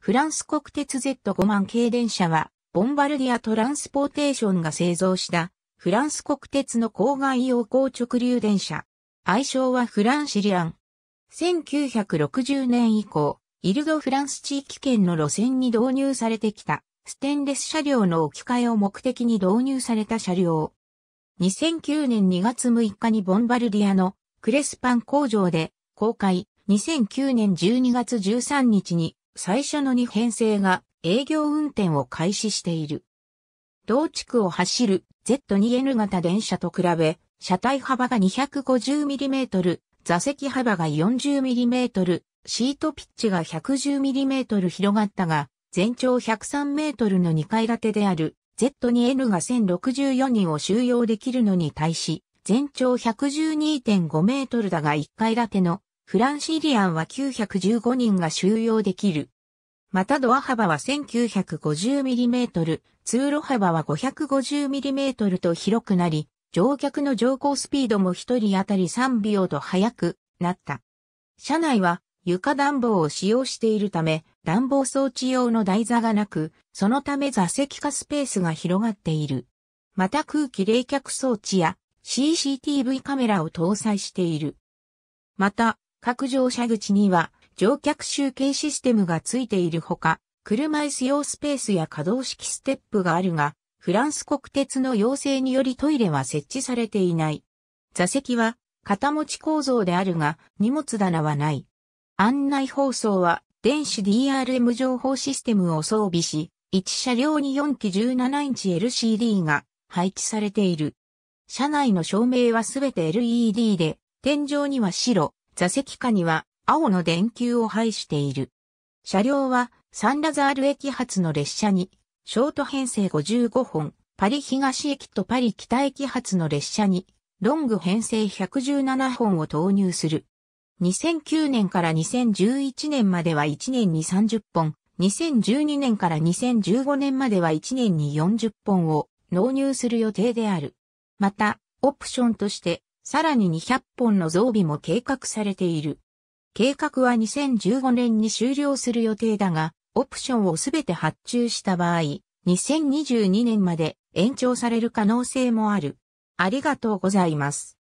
フランス国鉄 Z5 万系電車は、ボンバルディアトランスポーテーションが製造した、フランス国鉄の郊外用高直流電車。愛称はフランシリアン。1960年以降、イルド・フランス地域圏の路線に導入されてきた、ステンレス車両の置き換えを目的に導入された車両。2009年2月6日にボンバルディアのクレスパン工場で公開、2009年12月13日に最初の2編成が営業運転を開始している。同地区を走る Z2N 型電車と比べ、車体幅が 250mm、座席幅が 40mm、シートピッチが 110mm 広がったが、全長103メートルの2階建てである Z2N が1064人を収容できるのに対し、全長112.5メートルだが1階建てのフランシリアンは915人が収容できる。またドア幅は 1950mm、通路幅は 550mm と広くなり、乗客の乗降スピードも1人当たり3秒と速くなった。車内は床暖房を使用しているため、暖房装置用の台座がなく、そのため座席化スペースが広がっている。また空気冷却装置や CCTV カメラを搭載している。また、各乗車口には乗客集計システムがついているほか、車椅子用スペースや可動式ステップがあるが、フランス国鉄の要請によりトイレは設置されていない。座席は片持ち構造であるが、荷物棚はない。案内放送は電子 DRM 情報システムを装備し、1車両に4機17インチ LCD が配置されている。車内の照明はすべて LED で、天井には白、座席下には青の電球を配している。車両はサンラザール駅発の列車に、ショート編成55本、パリ東駅とパリ北駅発の列車に、ロング編成117本を投入する。2009年から2011年までは1年に30本、2012年から2015年までは1年に40本を納入する予定である。また、オプションとしてさらに200本の増備も計画されている。計画は2015年に終了する予定だが、オプションをすべて発注した場合、2022年まで延長される可能性もある。ありがとうございます。